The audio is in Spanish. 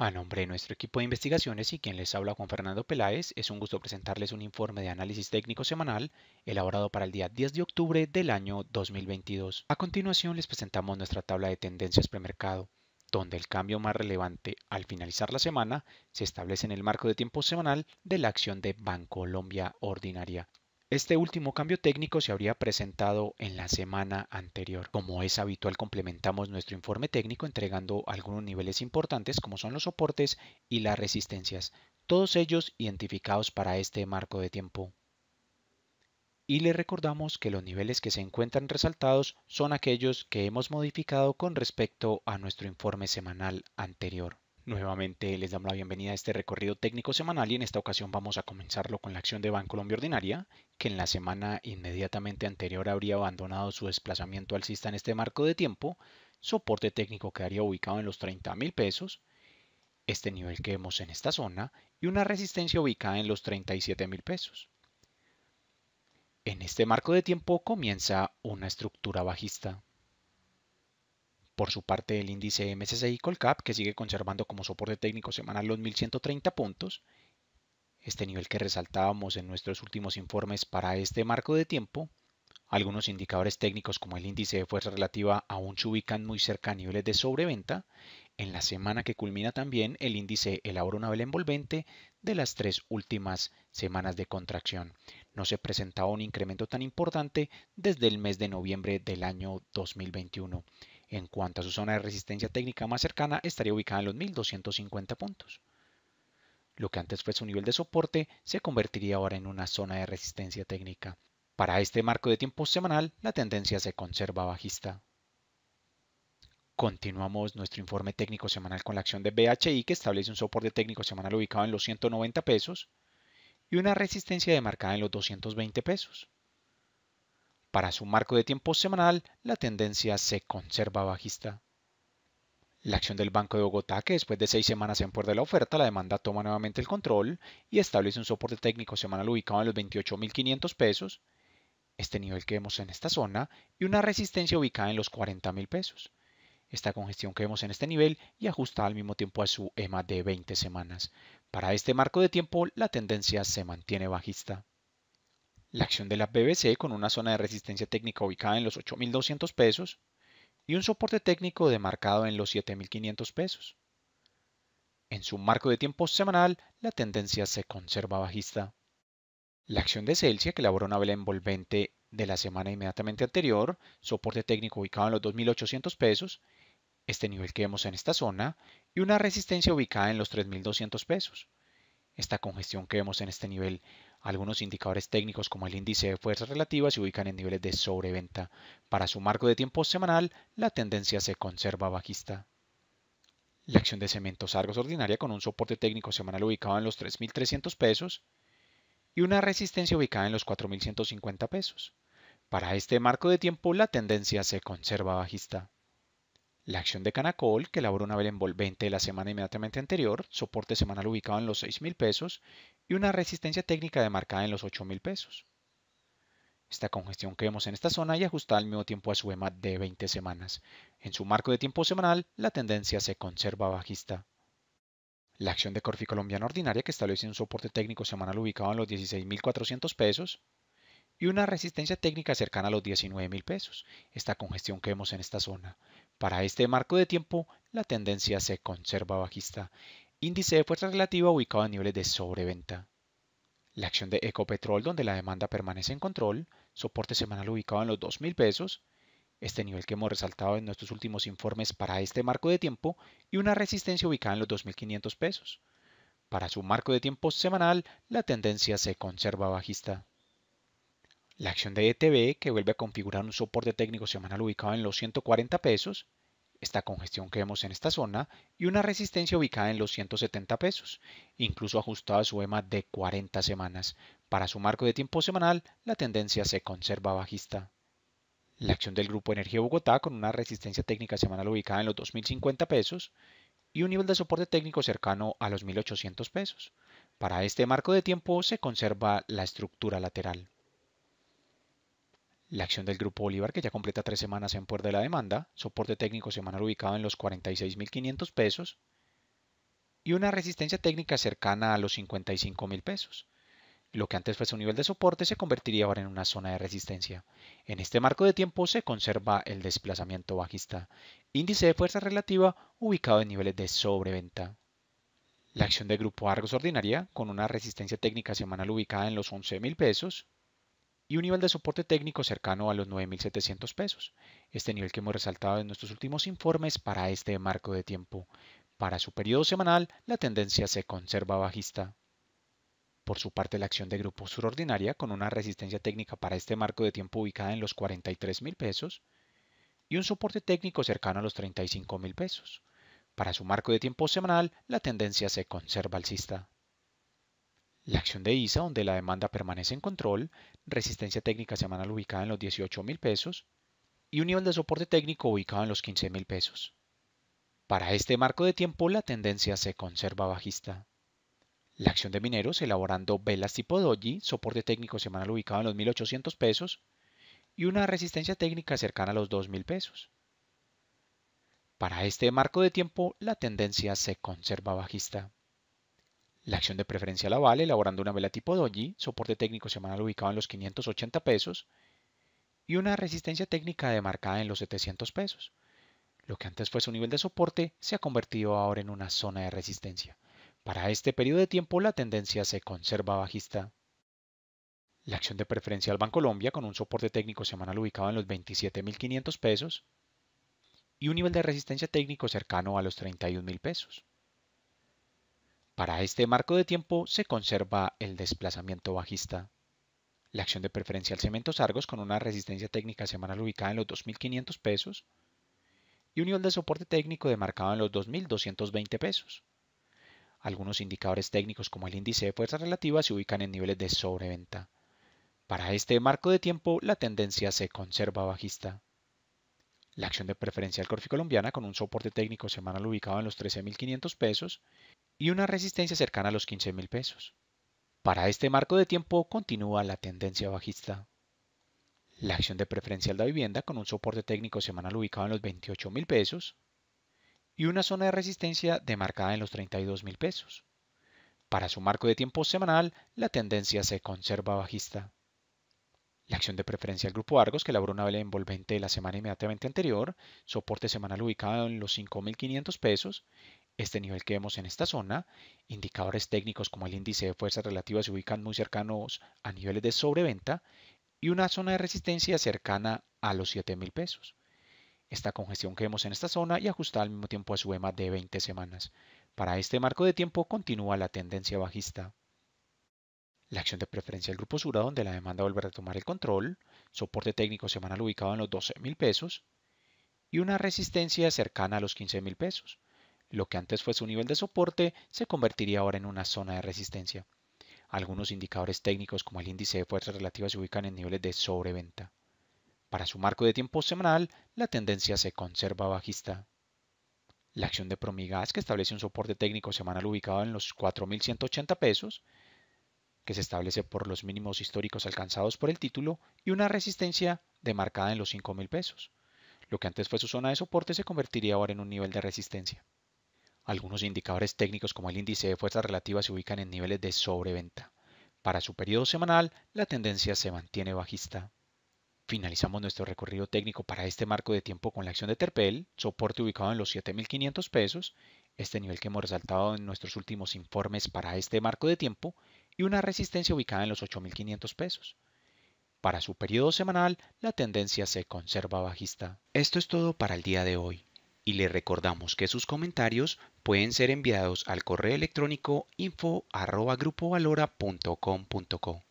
A nombre de nuestro equipo de investigaciones y quien les habla con Fernando Peláez, es un gusto presentarles un informe de análisis técnico semanal elaborado para el día 10 de octubre del año 2022. A continuación les presentamos nuestra tabla de tendencias premercado, donde el cambio más relevante al finalizar la semana se establece en el marco de tiempo semanal de la acción de Bancolombia Ordinaria. Este último cambio técnico se habría presentado en la semana anterior. Como es habitual, complementamos nuestro informe técnico entregando algunos niveles importantes como son los soportes y las resistencias, todos ellos identificados para este marco de tiempo. Y le recordamos que los niveles que se encuentran resaltados son aquellos que hemos modificado con respecto a nuestro informe semanal anterior. Nuevamente les damos la bienvenida a este recorrido técnico semanal y en esta ocasión vamos a comenzarlo con la acción de Bancolombia Ordinaria, que en la semana inmediatamente anterior habría abandonado su desplazamiento alcista en este marco de tiempo, soporte técnico quedaría ubicado en los 30 mil pesos, este nivel que vemos en esta zona y una resistencia ubicada en los 37 mil pesos. En este marco de tiempo comienza una estructura bajista. Por su parte, el índice MSCI Colcap, que sigue conservando como soporte técnico semanal los 1130 puntos, este nivel que resaltábamos en nuestros últimos informes para este marco de tiempo, algunos indicadores técnicos como el índice de fuerza relativa aún se ubican muy cerca a niveles de sobreventa. En la semana que culmina también el índice elabora una vela envolvente de las tres últimas semanas de contracción. No se presentaba un incremento tan importante desde el mes de noviembre del año 2021. En cuanto a su zona de resistencia técnica más cercana, estaría ubicada en los 1250 puntos. Lo que antes fue su nivel de soporte se convertiría ahora en una zona de resistencia técnica. Para este marco de tiempo semanal, la tendencia se conserva bajista. Continuamos nuestro informe técnico semanal con la acción de BHI que establece un soporte técnico semanal ubicado en los 190 pesos y una resistencia demarcada en los 220 pesos. Para su marco de tiempo semanal, la tendencia se conserva bajista. La acción del Banco de Bogotá, que después de seis semanas en puerta de la oferta, la demanda toma nuevamente el control y establece un soporte técnico semanal ubicado en los 28.500 pesos, este nivel que vemos en esta zona, y una resistencia ubicada en los 40.000 pesos. Esta congestión que vemos en este nivel y ajustada al mismo tiempo a su EMA de 20 semanas. Para este marco de tiempo, la tendencia se mantiene bajista la acción de la BBC con una zona de resistencia técnica ubicada en los 8.200 pesos y un soporte técnico demarcado en los 7.500 pesos. En su marco de tiempo semanal, la tendencia se conserva bajista. La acción de Celsius, que elaboró una vela envolvente de la semana inmediatamente anterior, soporte técnico ubicado en los 2.800 pesos, este nivel que vemos en esta zona, y una resistencia ubicada en los 3.200 pesos. Esta congestión que vemos en este nivel algunos indicadores técnicos como el índice de fuerza relativa, se ubican en niveles de sobreventa. Para su marco de tiempo semanal, la tendencia se conserva bajista. La acción de cementos Argos ordinaria con un soporte técnico semanal ubicado en los 3.300 pesos y una resistencia ubicada en los 4.150 pesos. Para este marco de tiempo la tendencia se conserva bajista. La acción de Canacol, que elaboró una vela envolvente de la semana inmediatamente anterior, soporte semanal ubicado en los 6.000 pesos y una resistencia técnica demarcada en los 8 mil pesos. Esta congestión que vemos en esta zona y ajustada al mismo tiempo a su EMA de 20 semanas. En su marco de tiempo semanal, la tendencia se conserva bajista. La acción de Corfi Colombiana Ordinaria que establece un soporte técnico semanal ubicado en los 16.400 pesos y una resistencia técnica cercana a los 19.000 pesos, esta congestión que vemos en esta zona. Para este marco de tiempo, la tendencia se conserva bajista índice de fuerza relativa ubicado a niveles de sobreventa. La acción de Ecopetrol, donde la demanda permanece en control, soporte semanal ubicado en los 2.000 pesos, este nivel que hemos resaltado en nuestros últimos informes para este marco de tiempo, y una resistencia ubicada en los 2.500 pesos. Para su marco de tiempo semanal, la tendencia se conserva bajista. La acción de ETB, que vuelve a configurar un soporte técnico semanal ubicado en los 140 pesos, esta congestión que vemos en esta zona y una resistencia ubicada en los 170 pesos, incluso ajustada a su EMA de 40 semanas. Para su marco de tiempo semanal, la tendencia se conserva bajista. La acción del Grupo Energía Bogotá con una resistencia técnica semanal ubicada en los 2.050 pesos y un nivel de soporte técnico cercano a los 1.800 pesos. Para este marco de tiempo se conserva la estructura lateral. La acción del Grupo Bolívar, que ya completa tres semanas en puerta de la demanda, soporte técnico semanal ubicado en los 46.500 pesos y una resistencia técnica cercana a los 55.000 pesos. Lo que antes fue un nivel de soporte se convertiría ahora en una zona de resistencia. En este marco de tiempo se conserva el desplazamiento bajista, índice de fuerza relativa ubicado en niveles de sobreventa. La acción del Grupo Argos ordinaria, con una resistencia técnica semanal ubicada en los 11.000 pesos, y un nivel de soporte técnico cercano a los 9.700 pesos. Este nivel que hemos resaltado en nuestros últimos informes para este marco de tiempo. Para su periodo semanal, la tendencia se conserva bajista. Por su parte, la acción de grupo surordinaria, con una resistencia técnica para este marco de tiempo ubicada en los 43.000 pesos y un soporte técnico cercano a los 35.000 pesos. Para su marco de tiempo semanal, la tendencia se conserva alcista. La acción de ISA, donde la demanda permanece en control, resistencia técnica semanal ubicada en los $18,000 pesos y un nivel de soporte técnico ubicado en los 15 mil pesos. Para este marco de tiempo la tendencia se conserva bajista. La acción de mineros elaborando velas tipo doji, soporte técnico semanal ubicado en los 1800 pesos y una resistencia técnica cercana a los 2000 pesos. Para este marco de tiempo la tendencia se conserva bajista. La acción de preferencia la vale, elaborando una vela tipo doji, soporte técnico semanal ubicado en los 580 pesos y una resistencia técnica demarcada en los 700 pesos. Lo que antes fue su nivel de soporte se ha convertido ahora en una zona de resistencia. Para este periodo de tiempo la tendencia se conserva bajista. La acción de preferencia al Colombia con un soporte técnico semanal ubicado en los 27.500 pesos y un nivel de resistencia técnico cercano a los 31.000 pesos. Para este marco de tiempo se conserva el desplazamiento bajista. La acción de preferencial cemento Argos con una resistencia técnica semanal ubicada en los 2.500 pesos y un nivel de soporte técnico demarcado en los 2.220 pesos. Algunos indicadores técnicos como el índice de fuerza relativa se ubican en niveles de sobreventa. Para este marco de tiempo la tendencia se conserva bajista la acción de preferencial Corfí Colombiana con un soporte técnico semanal ubicado en los 13.500 pesos y una resistencia cercana a los 15.000 pesos. Para este marco de tiempo continúa la tendencia bajista. La acción de preferencial de vivienda con un soporte técnico semanal ubicado en los 28.000 pesos y una zona de resistencia demarcada en los 32.000 pesos. Para su marco de tiempo semanal, la tendencia se conserva bajista la acción de preferencia del grupo Argos, que elaboró una vela envolvente de la semana inmediatamente anterior, soporte semanal ubicado en los 5.500 pesos, este nivel que vemos en esta zona, indicadores técnicos como el índice de fuerzas relativas se ubican muy cercanos a niveles de sobreventa y una zona de resistencia cercana a los 7.000 pesos. Esta congestión que vemos en esta zona y ajustada al mismo tiempo a su EMA de 20 semanas. Para este marco de tiempo continúa la tendencia bajista la acción de preferencia del Grupo Sura, donde la demanda vuelve a tomar el control, soporte técnico semanal ubicado en los $12,000. pesos y una resistencia cercana a los $15,000. pesos. Lo que antes fue su nivel de soporte se convertiría ahora en una zona de resistencia. Algunos indicadores técnicos como el índice de fuerza relativa, se ubican en niveles de sobreventa. Para su marco de tiempo semanal, la tendencia se conserva bajista. La acción de Promigas, que establece un soporte técnico semanal ubicado en los 4.180 pesos, que se establece por los mínimos históricos alcanzados por el título y una resistencia demarcada en los $5,000. pesos. Lo que antes fue su zona de soporte se convertiría ahora en un nivel de resistencia. Algunos indicadores técnicos como el índice de fuerza relativa se ubican en niveles de sobreventa. Para su periodo semanal, la tendencia se mantiene bajista. Finalizamos nuestro recorrido técnico para este marco de tiempo con la acción de Terpel, soporte ubicado en los 7.500 pesos, este nivel que hemos resaltado en nuestros últimos informes para este marco de tiempo, y una resistencia ubicada en los 8.500 pesos. Para su periodo semanal, la tendencia se conserva bajista. Esto es todo para el día de hoy, y le recordamos que sus comentarios pueden ser enviados al correo electrónico info.grupovalora.com.co.